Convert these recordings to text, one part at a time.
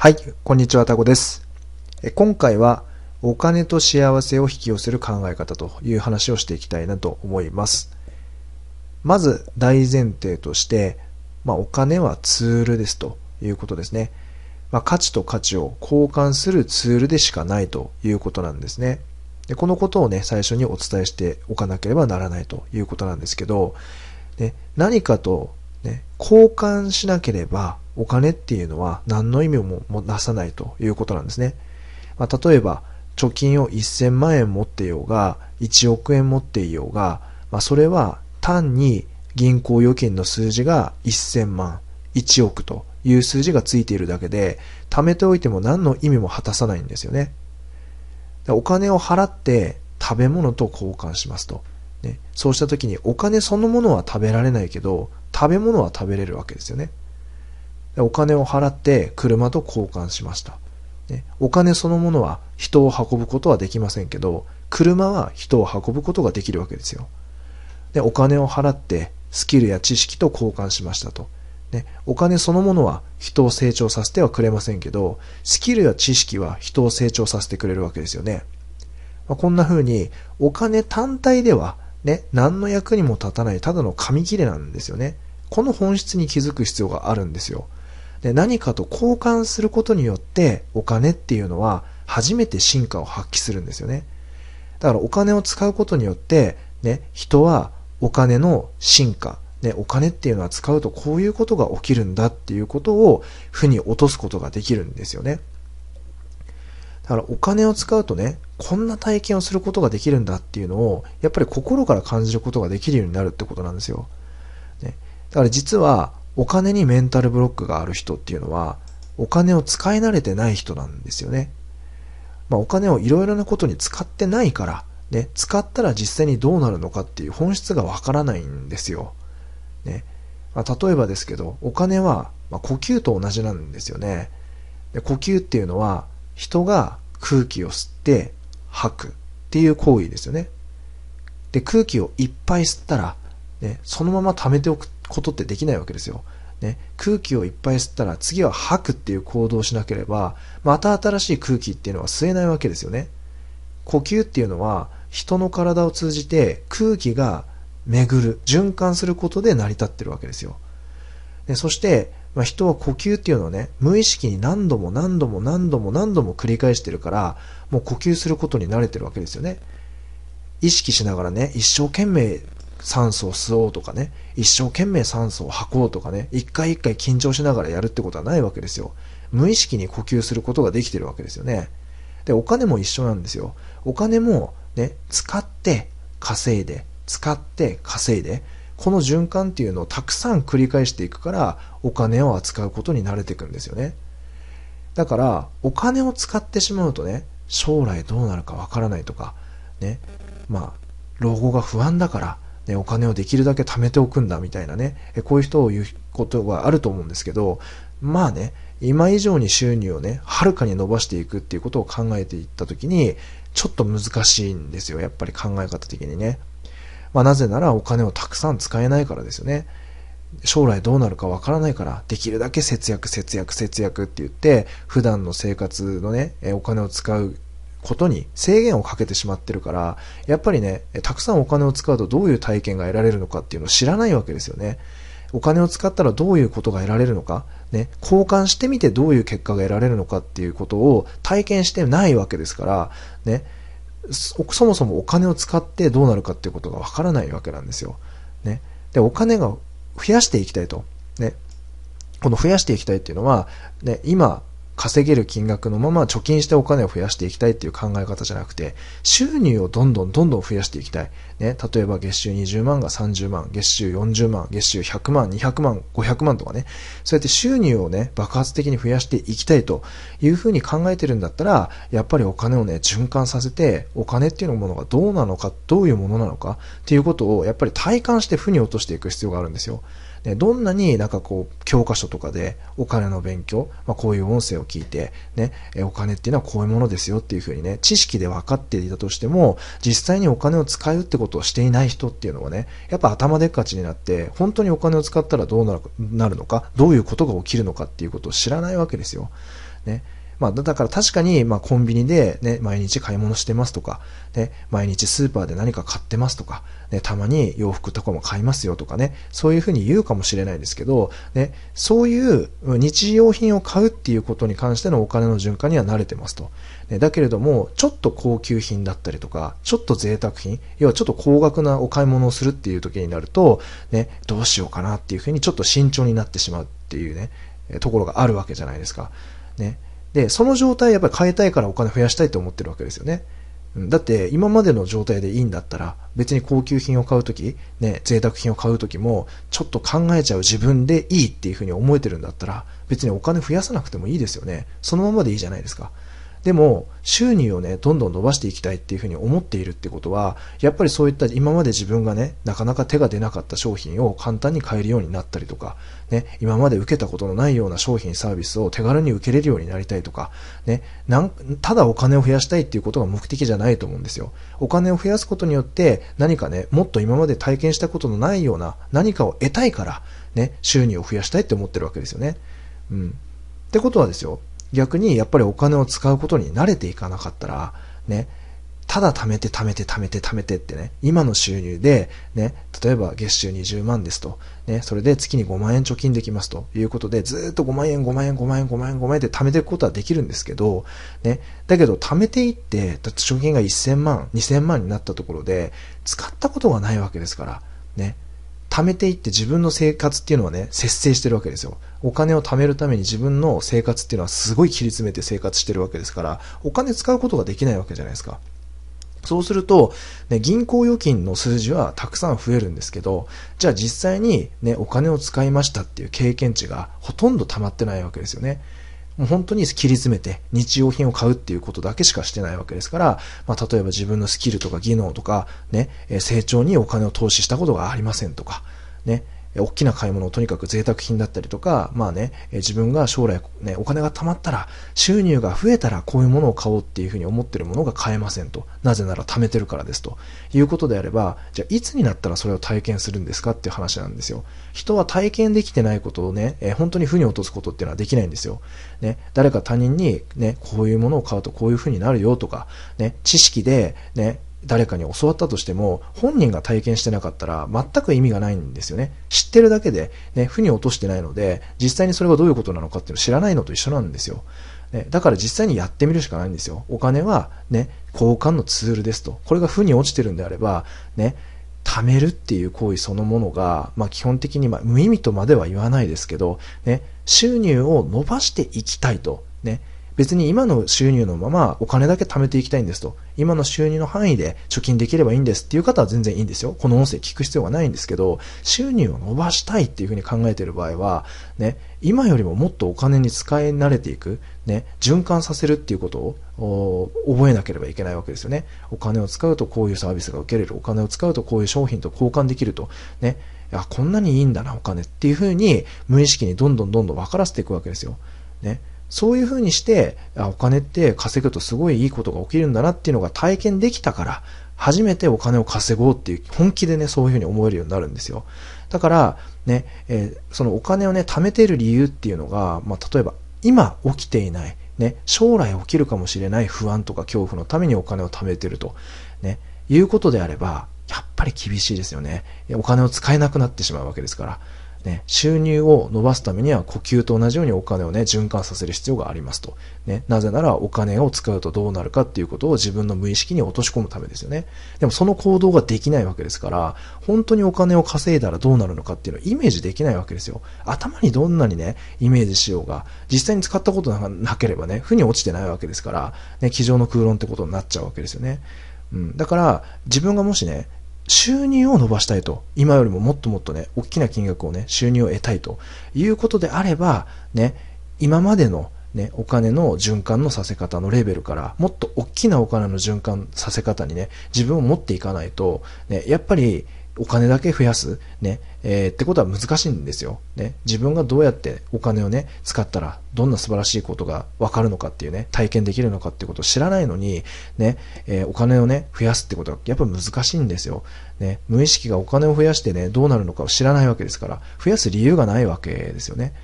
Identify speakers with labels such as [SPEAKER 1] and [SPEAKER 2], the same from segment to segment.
[SPEAKER 1] はい、こんにちは、タコです。今回はお金と幸せを引き寄せる考え方という話をしていきたいなと思います。まず大前提として、まあ、お金はツールですということですね。まあ、価値と価値を交換するツールでしかないということなんですね。でこのことをね、最初にお伝えしておかなければならないということなんですけど、ね、何かと、ね、交換しなければお金っていうのは何の意味ももなさないということなんですね。まあ、例えば、貯金を1000万円持っていようが、1億円持っていようが、まあ、それは単に銀行預金の数字が1000万、1億という数字がついているだけで、貯めておいても何の意味も果たさないんですよね。お金を払って食べ物と交換しますと。ね、そうした時にお金そのものは食べられないけど、食べ物は食べれるわけですよね。お金を払って車と交換しました。お金そのものは人を運ぶことはできませんけど、車は人を運ぶことができるわけですよ。で、お金を払ってスキルや知識と交換しましたと。ね、お金そのものは人を成長させてはくれませんけど、スキルや知識は人を成長させてくれるわけですよね。まあ、こんな風に、お金単体では、ね、何の役にも立たないただの紙切れなんですよね。この本質に気づく必要があるんですよ。で、何かと交換することによってお金っていうのは初めて進化を発揮するんですよね。だからお金を使うことによって、ね、人はお金の進化、ね、お金っていうのは使うとこういうことが起きるんだっていうことを負に落とすことができるんですよね。だからお金を使うとね、こんな体験をすることができるんだっていうのを、やっぱり心から感じることができるようになるってことなんですよ。ね、だから実はお金にメンタルブロックがある人っていうのは、お金を使い慣れてない人なんですよね。まあ、お金をいろいろなことに使ってないから、ね、使ったら実際にどうなるのかっていう本質がわからないんですよ。ね。まあ、例えばですけど、お金は、まあ、呼吸と同じなんですよね。で呼吸っていうのは、人が空気を吸って吐くっていう行為ですよね。で、空気をいっぱい吸ったら、ね、そのまま溜めておくことってできないわけですよ。ね、空気をいっぱい吸ったら次は吐くっていう行動をしなければまた新しい空気っていうのは吸えないわけですよね呼吸っていうのは人の体を通じて空気が巡る循環することで成り立ってるわけですよでそして、まあ、人は呼吸っていうのをね無意識に何度も何度も何度も何度も繰り返してるからもう呼吸することに慣れてるわけですよね意識しながらね一生懸命酸素を吸おうとかね、一生懸命酸素を吐こうとかね、一回一回緊張しながらやるってことはないわけですよ。無意識に呼吸することができてるわけですよね。で、お金も一緒なんですよ。お金もね、使って稼いで、使って稼いで、この循環っていうのをたくさん繰り返していくから、お金を扱うことに慣れていくんですよね。だから、お金を使ってしまうとね、将来どうなるかわからないとか、ね、まあ、老後が不安だから、ね、お金をできるだけ貯めておくんだみたいなね、こういう人を言うことがあると思うんですけど、まあね、今以上に収入をね、はるかに伸ばしていくっていうことを考えていったときに、ちょっと難しいんですよ。やっぱり考え方的にね。まあなぜならお金をたくさん使えないからですよね。将来どうなるかわからないから、できるだけ節約、節約、節約って言って、普段の生活のね、お金を使うことに制限をかけてしまってるから、やっぱりね、たくさんお金を使うとどういう体験が得られるのかっていうのを知らないわけですよね。お金を使ったらどういうことが得られるのか、ね、交換してみてどういう結果が得られるのかっていうことを体験してないわけですから、ね、そもそもお金を使ってどうなるかっていうことがわからないわけなんですよ。ね。で、お金が増やしていきたいと。ね。この増やしていきたいっていうのは、ね、今、稼げる金額のまま貯金してお金を増やしていきたいっていう考え方じゃなくて、収入をどんどんどんどん増やしていきたい。ね、例えば月収20万が30万、月収40万、月収100万、200万、500万とかね、そうやって収入をね、爆発的に増やしていきたいというふうに考えてるんだったら、やっぱりお金をね、循環させて、お金っていうものがどうなのか、どういうものなのかっていうことを、やっぱり体感して負に落としていく必要があるんですよ。ね、どんなになんかこう、教科書とかでお金の勉強、まあ、こういう音声を聞いて、ね、お金っていうのはこういうものですよっていうふうにね、知識で分かっていたとしても、実際にお金を使うってことをしていない人っていうのはね、やっぱ頭でっかちになって、本当にお金を使ったらどうなるのか、どういうことが起きるのかっていうことを知らないわけですよ。ね。まあ、だから確かに、まあ、コンビニでね、毎日買い物してますとか、ね、毎日スーパーで何か買ってますとか、ね、たまに洋服とかも買いますよとかね、そういうふうに言うかもしれないですけど、ね、そういう日用品を買うっていうことに関してのお金の循環には慣れてますと。ね、だけれども、ちょっと高級品だったりとか、ちょっと贅沢品、要はちょっと高額なお買い物をするっていう時になると、ね、どうしようかなっていうふうにちょっと慎重になってしまうっていうね、ところがあるわけじゃないですか。ね。で、その状態やっぱり変えたいからお金増やしたいと思ってるわけですよね。だって今までの状態でいいんだったら別に高級品を買うとき、ね、贅沢品を買うときもちょっと考えちゃう自分でいいっていうふうに思えてるんだったら別にお金増やさなくてもいいですよね。そのままでいいじゃないですか。でも、収入をね、どんどん伸ばしていきたいっていうふうに思っているってことは、やっぱりそういった今まで自分がね、なかなか手が出なかった商品を簡単に買えるようになったりとか、ね、今まで受けたことのないような商品サービスを手軽に受けれるようになりたいとか、ね、なんただお金を増やしたいっていうことが目的じゃないと思うんですよ。お金を増やすことによって何かね、もっと今まで体験したことのないような何かを得たいから、ね、収入を増やしたいって思ってるわけですよね。うん。ってことはですよ、逆にやっぱりお金を使うことに慣れていかなかったら、ね、ただ貯めて貯めて貯めて貯めてってね、今の収入で、ね、例えば月収20万ですと、ね、それで月に5万円貯金できますということで、ずっと5万円、5万円、5万円、5万円、5万円って貯めていくことはできるんですけど、ね、だけど貯めていって、って貯金が1000万、2000万になったところで、使ったことがないわけですから、ね、貯めていって自分の生活っていうのはね、節制してるわけですよ。お金を貯めるために自分の生活っていうのはすごい切り詰めて生活してるわけですから、お金使うことができないわけじゃないですか。そうすると、ね、銀行預金の数字はたくさん増えるんですけど、じゃあ実際にね、お金を使いましたっていう経験値がほとんど溜まってないわけですよね。もう本当に切り詰めて日用品を買うっていうことだけしかしてないわけですから、まあ、例えば自分のスキルとか技能とか、ね、成長にお金を投資したことがありませんとか、ね、大きな買い物をとにかく贅沢品だったりとか、まあね、自分が将来、ね、お金が貯まったら、収入が増えたらこういうものを買おうっていうふうに思ってるものが買えませんと。なぜなら貯めてるからですと。いうことであれば、じゃあいつになったらそれを体験するんですかっていう話なんですよ。人は体験できてないことをね、えー、本当に負に落とすことっていうのはできないんですよ。ね、誰か他人にね、こういうものを買うとこういう風になるよとか、ね、知識でね、誰かに教わったとしても、本人が体験してなかったら全く意味がないんですよね。知ってるだけで、ね、負に落としてないので、実際にそれがどういうことなのかっていうのを知らないのと一緒なんですよ。ね、だから実際にやってみるしかないんですよ。お金はね、交換のツールですと。これが負に落ちてるんであれば、ね、貯めるっていう行為そのものが、まあ、基本的に、まあ、無意味とまでは言わないですけど、ね、収入を伸ばしていきたいと、ね、別に今の収入のままお金だけ貯めていきたいんですと、今の収入の範囲で貯金できればいいんですっていう方は全然いいんですよ。この音声聞く必要はないんですけど、収入を伸ばしたいっていうふうに考えている場合は、ね、今よりももっとお金に使い慣れていく、ね、循環させるっていうことを覚えなければいけないわけですよね。お金を使うとこういうサービスが受けれる、お金を使うとこういう商品と交換できると、ね、いや、こんなにいいんだな、お金っていうふうに無意識にどんどんどんどん分からせていくわけですよ。ね。そういうふうにして、お金って稼ぐとすごいいいことが起きるんだなっていうのが体験できたから、初めてお金を稼ごうっていう本気でね、そういうふうに思えるようになるんですよ。だから、ね、えー、そのお金をね、貯めてる理由っていうのが、まあ、例えば、今起きていない、ね、将来起きるかもしれない不安とか恐怖のためにお金を貯めてると、ね、いうことであれば、やっぱり厳しいですよね。お金を使えなくなってしまうわけですから。ね、収入を伸ばすためには呼吸と同じようにお金をね、循環させる必要がありますと。ね、なぜならお金を使うとどうなるかっていうことを自分の無意識に落とし込むためですよね。でもその行動ができないわけですから、本当にお金を稼いだらどうなるのかっていうのをイメージできないわけですよ。頭にどんなにね、イメージしようが、実際に使ったことなければね、負に落ちてないわけですから、ね、机上の空論ってことになっちゃうわけですよね。うん、だから、自分がもしね、収入を伸ばしたいと。今よりももっともっとね、大きな金額をね、収入を得たいということであれば、ね、今までのね、お金の循環のさせ方のレベルから、もっと大きなお金の循環させ方にね、自分を持っていかないと、ね、やっぱりお金だけ増やす、ね、えー、ってことは難しいんですよ。ね、自分がどうやってお金をね、使ったら、どんな素晴らしいことがわかるのかっていうね、体験できるのかってことを知らないのに、ね、えー、お金をね、増やすってことはやっぱ難しいんですよ。ね、無意識がお金を増やしてね、どうなるのかを知らないわけですから、増やす理由がないわけですよね。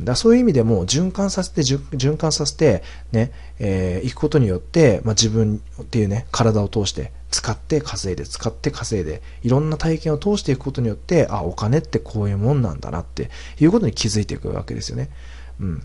[SPEAKER 1] だそういう意味でも循環させて、循環させて、ね、えー、行くことによって、まあ、自分っていうね、体を通して、使って稼いで、使って稼いで、いろんな体験を通していくことによって、あ、お金ってこういうもんなんだなっていうことに気づいていくわけですよね。うん。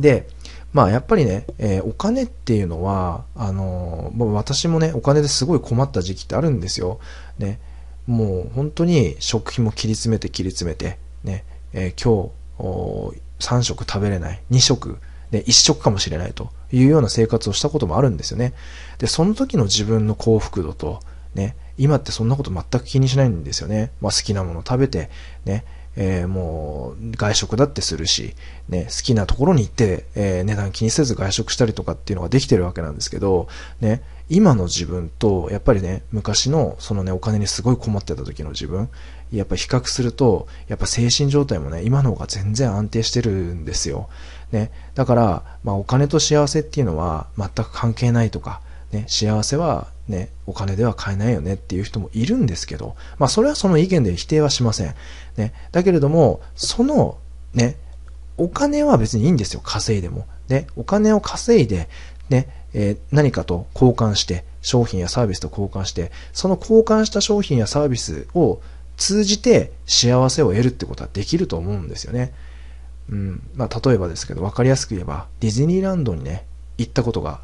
[SPEAKER 1] で、まあやっぱりね、えー、お金っていうのは、あのー、私もね、お金ですごい困った時期ってあるんですよ。ね。もう本当に食費も切り詰めて切り詰めて、ね、えー、今日、3食食べれない、2食、ね、1食かもしれないと。いうような生活をしたこともあるんですよね。で、その時の自分の幸福度と、ね、今ってそんなこと全く気にしないんですよね。まあ、好きなもの食べて、ね、えー、もう外食だってするし、ね、好きなところに行って、えー、値段気にせず外食したりとかっていうのができてるわけなんですけど、ね、今の自分と、やっぱりね、昔のそのね、お金にすごい困ってた時の自分、やっぱ比較すると、やっぱ精神状態もね、今の方が全然安定してるんですよ。ね。だから、まあお金と幸せっていうのは全く関係ないとか、ね、幸せはね、お金では買えないよねっていう人もいるんですけど、まあそれはその意見で否定はしません。ね。だけれども、その、ね、お金は別にいいんですよ、稼いでも。ね、お金を稼いで、ね、えー、何かと交換して、商品やサービスと交換して、その交換した商品やサービスを通じて幸せを得るってことはできると思うんですよね。うん。まあ、例えばですけど、分かりやすく言えば、ディズニーランドにね、行ったことが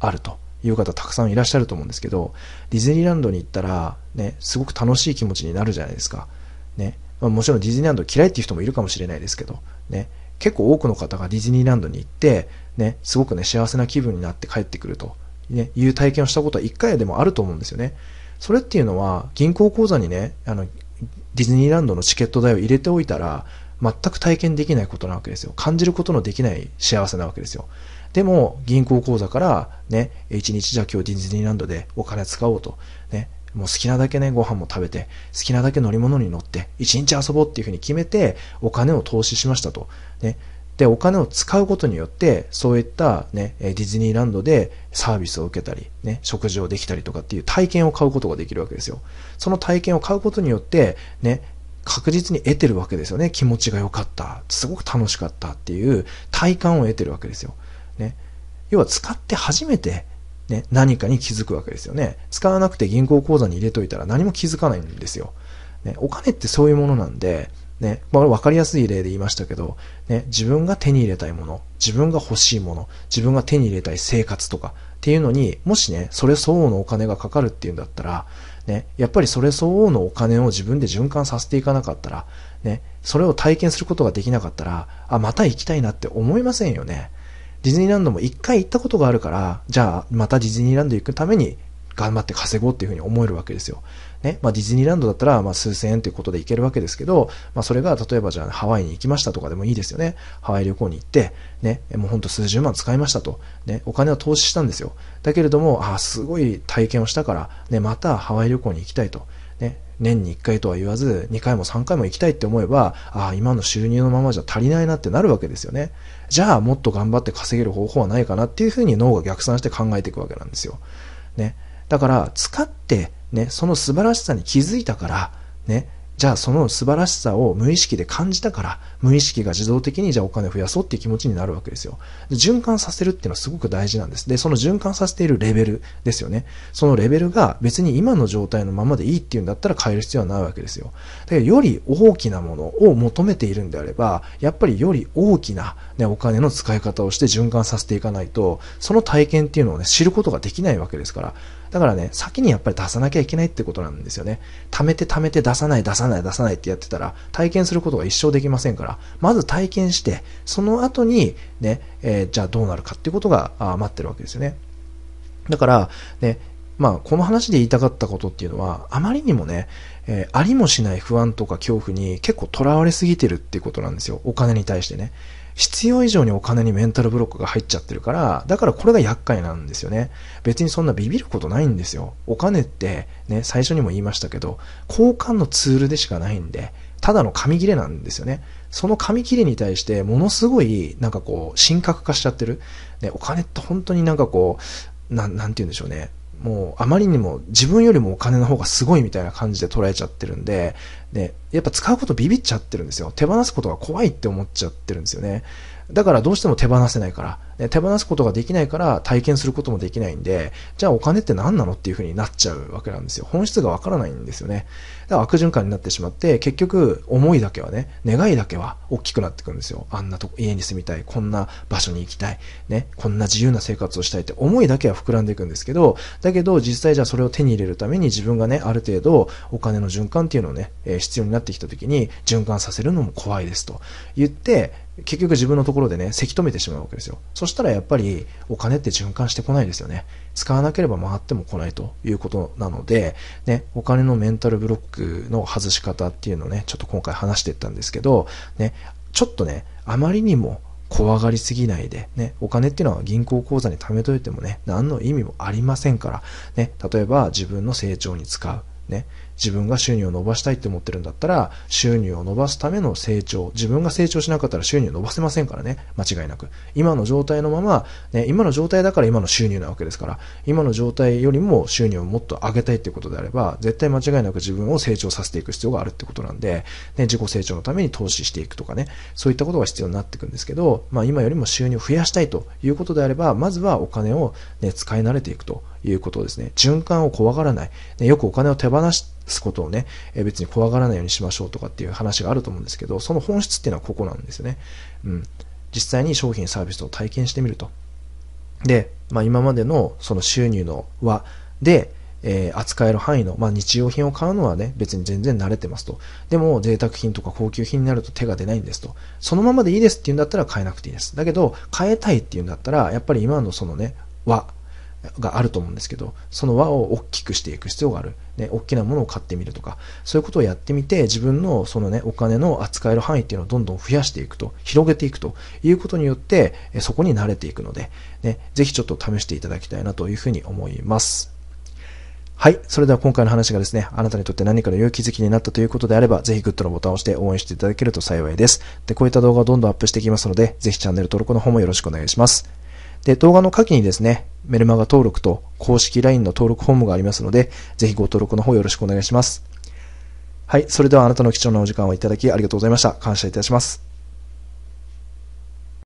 [SPEAKER 1] あるという方たくさんいらっしゃると思うんですけど、ディズニーランドに行ったら、ね、すごく楽しい気持ちになるじゃないですか。ね。まあ、もちろんディズニーランド嫌いっていう人もいるかもしれないですけど、ね。結構多くの方がディズニーランドに行って、ね、すごくね、幸せな気分になって帰ってくると、ね、いう体験をしたことは一回でもあると思うんですよね。それっていうのは、銀行口座にね、あの、ディズニーランドのチケット代を入れておいたら、全く体験できないことなわけですよ。感じることのできない幸せなわけですよ。でも、銀行口座からね、1日じゃ今日ディズニーランドでお金使おうと、ね、もう好きなだけね、ご飯も食べて、好きなだけ乗り物に乗って、1日遊ぼうっていうふうに決めて、お金を投資しましたと。ね、で、お金を使うことによって、そういったね、ディズニーランドでサービスを受けたり、ね、食事をできたりとかっていう体験を買うことができるわけですよ。その体験を買うことによって、ね、確実に得てるわけですよね。気持ちが良かった。すごく楽しかったっていう体感を得てるわけですよ。ね。要は使って初めて、ね、何かに気づくわけですよね。使わなくて銀行口座に入れといたら何も気づかないんですよ。ね、お金ってそういうものなんで、ね、まあ、わかりやすい例で言いましたけど、ね、自分が手に入れたいもの、自分が欲しいもの、自分が手に入れたい生活とかっていうのに、もしね、それ相応のお金がかかるっていうんだったら、ね、やっぱりそれ相応のお金を自分で循環させていかなかったら、ね、それを体験することができなかったら、あ、また行きたいなって思いませんよね。ディズニーランドも一回行ったことがあるから、じゃあまたディズニーランド行くために頑張って稼ごうっていうふうに思えるわけですよ。ね。まあ、ディズニーランドだったら、まあ、数千円っていうことで行けるわけですけど、まあ、それが、例えばじゃあ、ハワイに行きましたとかでもいいですよね。ハワイ旅行に行って、ね、もうほんと数十万使いましたと。ね、お金を投資したんですよ。だけれども、ああ、すごい体験をしたから、ね、またハワイ旅行に行きたいと。ね、年に1回とは言わず、2回も3回も行きたいって思えば、ああ、今の収入のままじゃ足りないなってなるわけですよね。じゃあ、もっと頑張って稼げる方法はないかなっていうふうに脳が逆算して考えていくわけなんですよ。ね。だから、使って、ね、その素晴らしさに気づいたから、ね、じゃあその素晴らしさを無意識で感じたから、無意識が自動的にじゃあお金を増やそうっていう気持ちになるわけですよ。循環させるっていうのはすごく大事なんです。で、その循環させているレベルですよね。そのレベルが別に今の状態のままでいいっていうんだったら変える必要はないわけですよ。だからより大きなものを求めているんであれば、やっぱりより大きな、ね、お金の使い方をして循環させていかないと、その体験っていうのをね、知ることができないわけですから、だからね、先にやっぱり出さなきゃいけないってことなんですよね。貯めて貯めて出さない出さない出さないってやってたら、体験することが一生できませんから、まず体験して、その後にね、えー、じゃあどうなるかっていうことが待ってるわけですよね。だから、ね、まあ、この話で言いたかったことっていうのは、あまりにもね、えー、ありもしない不安とか恐怖に結構囚われすぎてるっていうことなんですよ。お金に対してね。必要以上にお金にメンタルブロックが入っちゃってるから、だからこれが厄介なんですよね。別にそんなビビることないんですよ。お金って、ね、最初にも言いましたけど、交換のツールでしかないんで、ただの紙切れなんですよね。その紙切れに対してものすごいなんかこう、深刻化しちゃってる。ね、お金って本当になんかこう、ななんて言うんでしょうね。もうあまりにも自分よりもお金の方がすごいみたいな感じで捉えちゃってるんで、で、やっぱ使うことビビっちゃってるんですよ。手放すことが怖いって思っちゃってるんですよね。だからどうしても手放せないから。ね、手放すことができないから体験することもできないんで、じゃあお金って何なのっていうふうになっちゃうわけなんですよ。本質がわからないんですよね。だから悪循環になってしまって、結局思いだけはね、願いだけは大きくなってくるんですよ。あんなとこ、家に住みたい、こんな場所に行きたい、ね、こんな自由な生活をしたいって思いだけは膨らんでいくんですけど、だけど実際じゃあそれを手に入れるために自分がね、ある程度お金の循環っていうのをね、え必要になってきた時に循環させるのも怖いですと言って、結局自分のところでね、せき止めてしまうわけですよ。そしたらやっぱりお金って循環してこないですよね。使わなければ回っても来ないということなので、ね、お金のメンタルブロックの外し方っていうのをね、ちょっと今回話していったんですけど、ね、ちょっとね、あまりにも怖がりすぎないで、ね、お金っていうのは銀行口座に貯めといてもね、何の意味もありませんから、ね、例えば自分の成長に使う、ね、自分が収入を伸ばしたいって思ってるんだったら、収入を伸ばすための成長、自分が成長しなかったら収入を伸ばせませんからね、間違いなく。今の状態のまま、ね、今の状態だから今の収入なわけですから、今の状態よりも収入をもっと上げたいってことであれば、絶対間違いなく自分を成長させていく必要があるってことなんで、ね、自己成長のために投資していくとかね、そういったことが必要になっていくんですけど、まあ今よりも収入を増やしたいということであれば、まずはお金をね、使い慣れていくということですね。循環を怖がらない。ね、よくお金を手放しすことをね、え別に怖がらないようにしましょうとかっていう話があると思うんですけど、その本質っていうのはここなんですよね。うん。実際に商品サービスを体験してみると。で、まあ、今までのその収入の輪で、えー、扱える範囲の、まあ、日用品を買うのはね、別に全然慣れてますと。でも、贅沢品とか高級品になると手が出ないんですと。そのままでいいですって言うんだったら買えなくていいです。だけど、変えたいって言うんだったら、やっぱり今のそのね、があると思うんですけど、その輪を大きくしていく必要がある。ね、大きなものを買ってみるとか、そういうことをやってみて、自分のそのね、お金の扱える範囲っていうのをどんどん増やしていくと、広げていくということによって、そこに慣れていくので、ね、ぜひちょっと試していただきたいなというふうに思います。はい。それでは今回の話がですね、あなたにとって何かの良い気づきになったということであれば、ぜひグッドのボタンを押して応援していただけると幸いです。で、こういった動画をどんどんアップしていきますので、ぜひチャンネル登録の方もよろしくお願いします。で、動画の下記にですね、メルマガ登録と公式 LINE の登録フォームがありますので、ぜひご登録の方よろしくお願いします。はい、それではあなたの貴重なお時間をいただきありがとうございました。感謝いたします。